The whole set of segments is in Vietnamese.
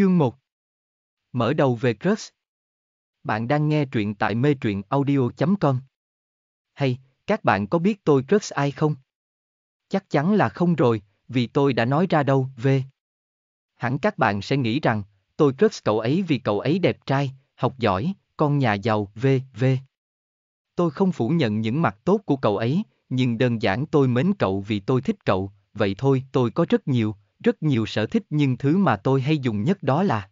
Chương 1 Mở đầu về Crush Bạn đang nghe truyện tại mê truyện audio.com Hay, các bạn có biết tôi Crush ai không? Chắc chắn là không rồi, vì tôi đã nói ra đâu, về. Hẳn các bạn sẽ nghĩ rằng, tôi Crush cậu ấy vì cậu ấy đẹp trai, học giỏi, con nhà giàu, về, về. Tôi không phủ nhận những mặt tốt của cậu ấy, nhưng đơn giản tôi mến cậu vì tôi thích cậu, vậy thôi tôi có rất nhiều, rất nhiều sở thích nhưng thứ mà tôi hay dùng nhất đó là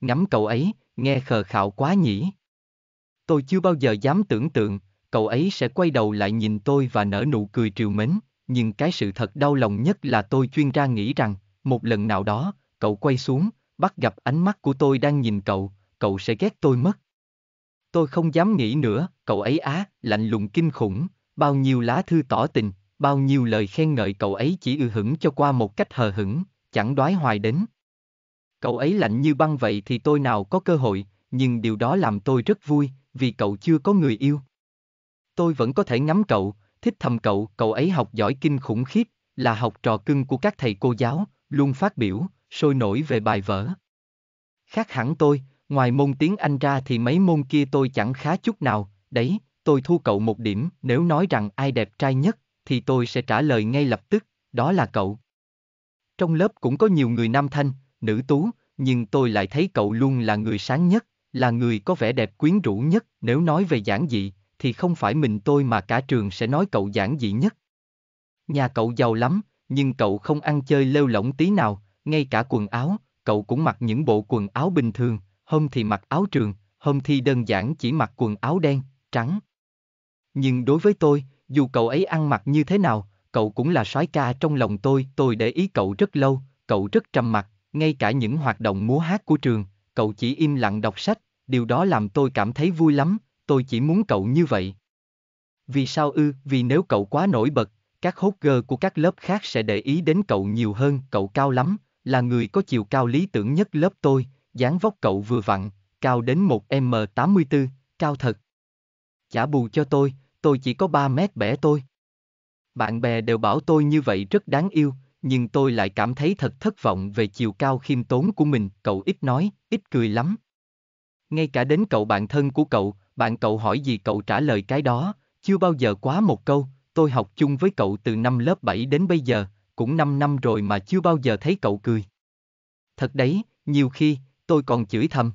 ngắm cậu ấy, nghe khờ khạo quá nhỉ. Tôi chưa bao giờ dám tưởng tượng, cậu ấy sẽ quay đầu lại nhìn tôi và nở nụ cười triều mến, nhưng cái sự thật đau lòng nhất là tôi chuyên ra nghĩ rằng, một lần nào đó, cậu quay xuống, bắt gặp ánh mắt của tôi đang nhìn cậu, cậu sẽ ghét tôi mất. Tôi không dám nghĩ nữa, cậu ấy á, lạnh lùng kinh khủng, bao nhiêu lá thư tỏ tình, bao nhiêu lời khen ngợi cậu ấy chỉ ư hững cho qua một cách hờ hững, chẳng đoái hoài đến. Cậu ấy lạnh như băng vậy thì tôi nào có cơ hội, nhưng điều đó làm tôi rất vui, vì cậu chưa có người yêu. Tôi vẫn có thể ngắm cậu, thích thầm cậu, cậu ấy học giỏi kinh khủng khiếp, là học trò cưng của các thầy cô giáo, luôn phát biểu, sôi nổi về bài vở. Khác hẳn tôi, ngoài môn tiếng Anh ra thì mấy môn kia tôi chẳng khá chút nào, đấy, tôi thu cậu một điểm nếu nói rằng ai đẹp trai nhất, thì tôi sẽ trả lời ngay lập tức, đó là cậu. Trong lớp cũng có nhiều người nam thanh, nữ tú, nhưng tôi lại thấy cậu luôn là người sáng nhất, là người có vẻ đẹp quyến rũ nhất. Nếu nói về giản dị, thì không phải mình tôi mà cả trường sẽ nói cậu giản dị nhất. Nhà cậu giàu lắm, nhưng cậu không ăn chơi lêu lỏng tí nào, ngay cả quần áo, cậu cũng mặc những bộ quần áo bình thường, hôm thì mặc áo trường, hôm thì đơn giản chỉ mặc quần áo đen, trắng. Nhưng đối với tôi, dù cậu ấy ăn mặc như thế nào, cậu cũng là soái ca trong lòng tôi, tôi để ý cậu rất lâu, cậu rất trầm mặc, ngay cả những hoạt động múa hát của trường, cậu chỉ im lặng đọc sách, điều đó làm tôi cảm thấy vui lắm, tôi chỉ muốn cậu như vậy. Vì sao ư, vì nếu cậu quá nổi bật, các hốt gơ của các lớp khác sẽ để ý đến cậu nhiều hơn, cậu cao lắm, là người có chiều cao lý tưởng nhất lớp tôi, dáng vóc cậu vừa vặn, cao đến 1m84, cao thật. Chả bù cho tôi, tôi chỉ có 3 mét bẻ tôi. Bạn bè đều bảo tôi như vậy rất đáng yêu, nhưng tôi lại cảm thấy thật thất vọng về chiều cao khiêm tốn của mình, cậu ít nói, ít cười lắm. Ngay cả đến cậu bạn thân của cậu, bạn cậu hỏi gì cậu trả lời cái đó, chưa bao giờ quá một câu, tôi học chung với cậu từ năm lớp 7 đến bây giờ, cũng 5 năm rồi mà chưa bao giờ thấy cậu cười. Thật đấy, nhiều khi, tôi còn chửi thầm.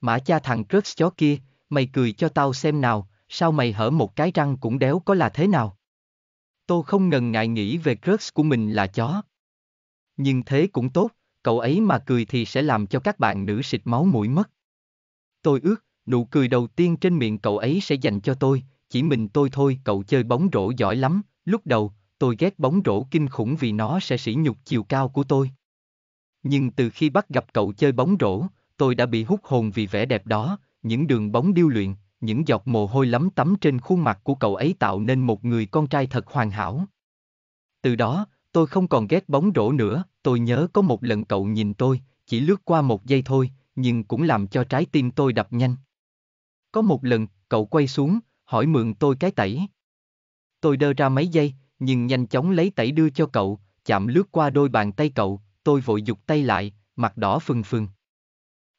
Mã cha thằng crush chó kia, mày cười cho tao xem nào, sao mày hở một cái răng cũng đéo có là thế nào? Tô không ngần ngại nghĩ về crush của mình là chó. Nhưng thế cũng tốt, cậu ấy mà cười thì sẽ làm cho các bạn nữ xịt máu mũi mất. Tôi ước, nụ cười đầu tiên trên miệng cậu ấy sẽ dành cho tôi, chỉ mình tôi thôi cậu chơi bóng rổ giỏi lắm, lúc đầu, tôi ghét bóng rổ kinh khủng vì nó sẽ sỉ nhục chiều cao của tôi. Nhưng từ khi bắt gặp cậu chơi bóng rổ, tôi đã bị hút hồn vì vẻ đẹp đó, những đường bóng điêu luyện, những giọt mồ hôi lấm tắm trên khuôn mặt của cậu ấy tạo nên một người con trai thật hoàn hảo. Từ đó, tôi không còn ghét bóng rổ nữa, tôi nhớ có một lần cậu nhìn tôi, chỉ lướt qua một giây thôi, nhưng cũng làm cho trái tim tôi đập nhanh. Có một lần, cậu quay xuống, hỏi mượn tôi cái tẩy. Tôi đơ ra mấy giây, nhưng nhanh chóng lấy tẩy đưa cho cậu, chạm lướt qua đôi bàn tay cậu, tôi vội giục tay lại, mặt đỏ phừng phừng.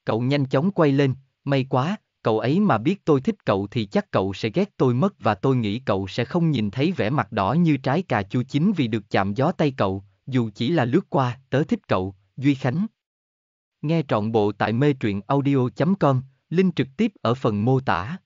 Cậu nhanh chóng quay lên, may quá, cậu ấy mà biết tôi thích cậu thì chắc cậu sẽ ghét tôi mất và tôi nghĩ cậu sẽ không nhìn thấy vẻ mặt đỏ như trái cà chua chín vì được chạm gió tay cậu, dù chỉ là lướt qua, tớ thích cậu, Duy Khánh. Nghe trọn bộ tại mê truyện audio.com, link trực tiếp ở phần mô tả.